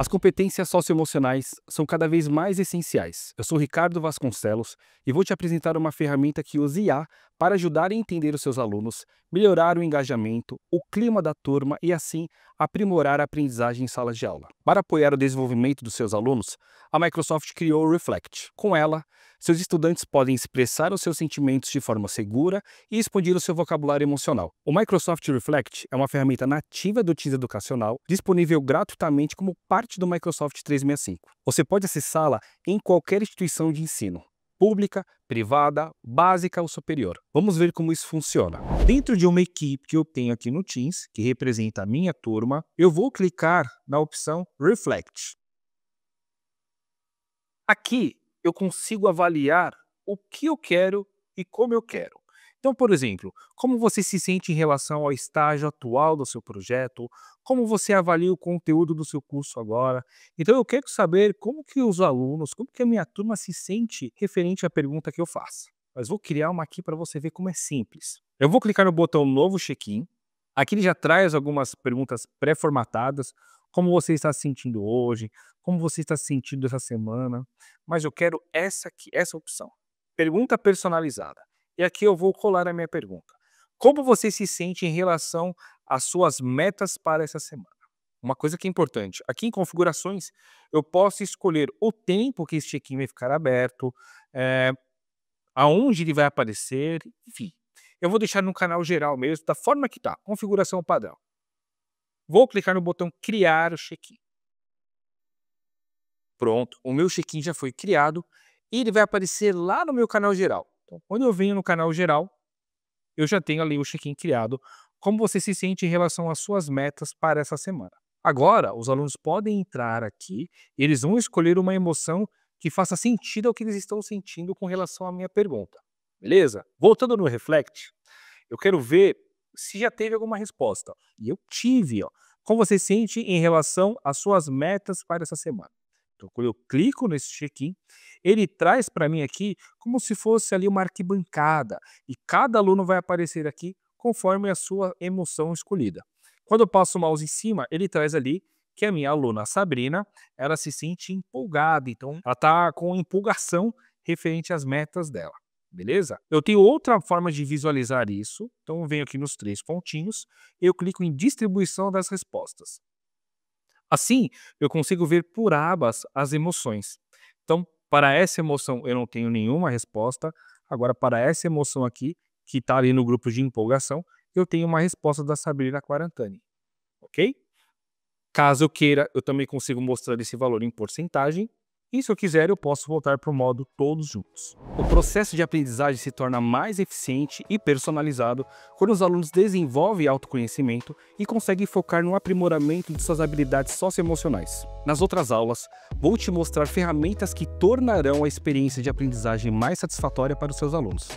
As competências socioemocionais são cada vez mais essenciais. Eu sou Ricardo Vasconcelos e vou te apresentar uma ferramenta que usa IA para ajudar a entender os seus alunos, melhorar o engajamento, o clima da turma e assim aprimorar a aprendizagem em sala de aula. Para apoiar o desenvolvimento dos seus alunos, a Microsoft criou o Reflect. Com ela, seus estudantes podem expressar os seus sentimentos de forma segura e expandir o seu vocabulário emocional. O Microsoft Reflect é uma ferramenta nativa do Teams Educacional, disponível gratuitamente como parte do Microsoft 365. Você pode acessá-la em qualquer instituição de ensino pública, privada, básica ou superior. Vamos ver como isso funciona. Dentro de uma equipe que eu tenho aqui no Teams, que representa a minha turma, eu vou clicar na opção Reflect. Aqui eu consigo avaliar o que eu quero e como eu quero. Então, por exemplo, como você se sente em relação ao estágio atual do seu projeto? Como você avalia o conteúdo do seu curso agora? Então, eu quero saber como que os alunos, como que a minha turma se sente referente à pergunta que eu faço. Mas vou criar uma aqui para você ver como é simples. Eu vou clicar no botão Novo Check-in. Aqui ele já traz algumas perguntas pré-formatadas, como você está se sentindo hoje, como você está se sentindo essa semana, mas eu quero essa aqui, essa opção. Pergunta personalizada. E aqui eu vou colar a minha pergunta. Como você se sente em relação às suas metas para essa semana? Uma coisa que é importante, aqui em configurações, eu posso escolher o tempo que esse check-in vai ficar aberto, é, aonde ele vai aparecer, enfim. Eu vou deixar no canal geral mesmo, da forma que está, configuração padrão. Vou clicar no botão criar o check-in. Pronto, o meu check-in já foi criado e ele vai aparecer lá no meu canal geral. Então, quando eu venho no canal geral, eu já tenho ali o check-in criado, como você se sente em relação às suas metas para essa semana. Agora, os alunos podem entrar aqui e eles vão escolher uma emoção que faça sentido ao que eles estão sentindo com relação à minha pergunta. Beleza? Voltando no Reflect, eu quero ver se já teve alguma resposta. E eu tive, ó. Como você sente em relação às suas metas para essa semana? Então, quando eu clico nesse check-in, ele traz para mim aqui como se fosse ali uma arquibancada e cada aluno vai aparecer aqui conforme a sua emoção escolhida. Quando eu passo o mouse em cima, ele traz ali que a minha aluna Sabrina, ela se sente empolgada, então ela está com empolgação referente às metas dela beleza? Eu tenho outra forma de visualizar isso, então eu venho aqui nos três pontinhos, eu clico em distribuição das respostas. Assim, eu consigo ver por abas as emoções. Então, para essa emoção eu não tenho nenhuma resposta, agora para essa emoção aqui, que está ali no grupo de empolgação, eu tenho uma resposta da Sabrina Quarantani, ok? Caso eu queira, eu também consigo mostrar esse valor em porcentagem, e se eu quiser, eu posso voltar para o modo todos juntos. O processo de aprendizagem se torna mais eficiente e personalizado quando os alunos desenvolvem autoconhecimento e conseguem focar no aprimoramento de suas habilidades socioemocionais. Nas outras aulas, vou te mostrar ferramentas que tornarão a experiência de aprendizagem mais satisfatória para os seus alunos.